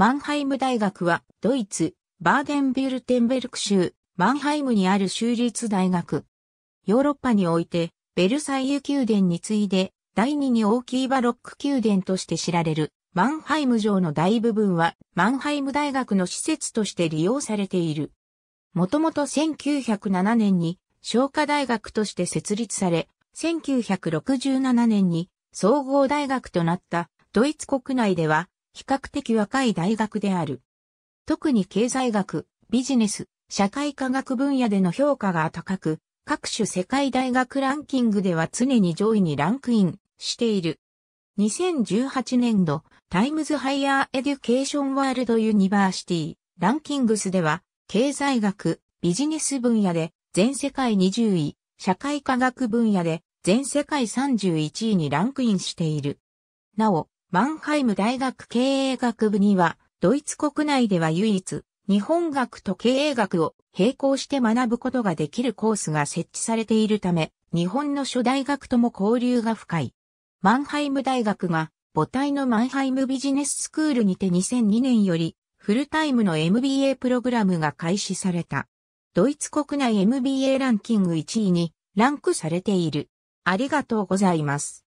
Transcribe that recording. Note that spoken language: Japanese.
マンハイム大学は、ドイツ、バーデンビュルテンベルク州、マンハイムにある州立大学。ヨーロッパにおいて、ベルサイユ宮殿に次いで、第二に大きいバロック宮殿として知られる、マンハイム城の大部分は、マンハイム大学の施設として利用されている。もともと1907年に、商科大学として設立され、1967年に、総合大学となった、ドイツ国内では、比較的若い大学である。特に経済学、ビジネス、社会科学分野での評価が高く、各種世界大学ランキングでは常に上位にランクインしている。2018年度、タイムズハイヤーエデュケーションワールドユニバーシティランキングスでは、経済学、ビジネス分野で全世界20位、社会科学分野で全世界31位にランクインしている。なお、マンハイム大学経営学部には、ドイツ国内では唯一、日本学と経営学を並行して学ぶことができるコースが設置されているため、日本の諸大学とも交流が深い。マンハイム大学が母体のマンハイムビジネススクールにて2002年よりフルタイムの MBA プログラムが開始された。ドイツ国内 MBA ランキング1位にランクされている。ありがとうございます。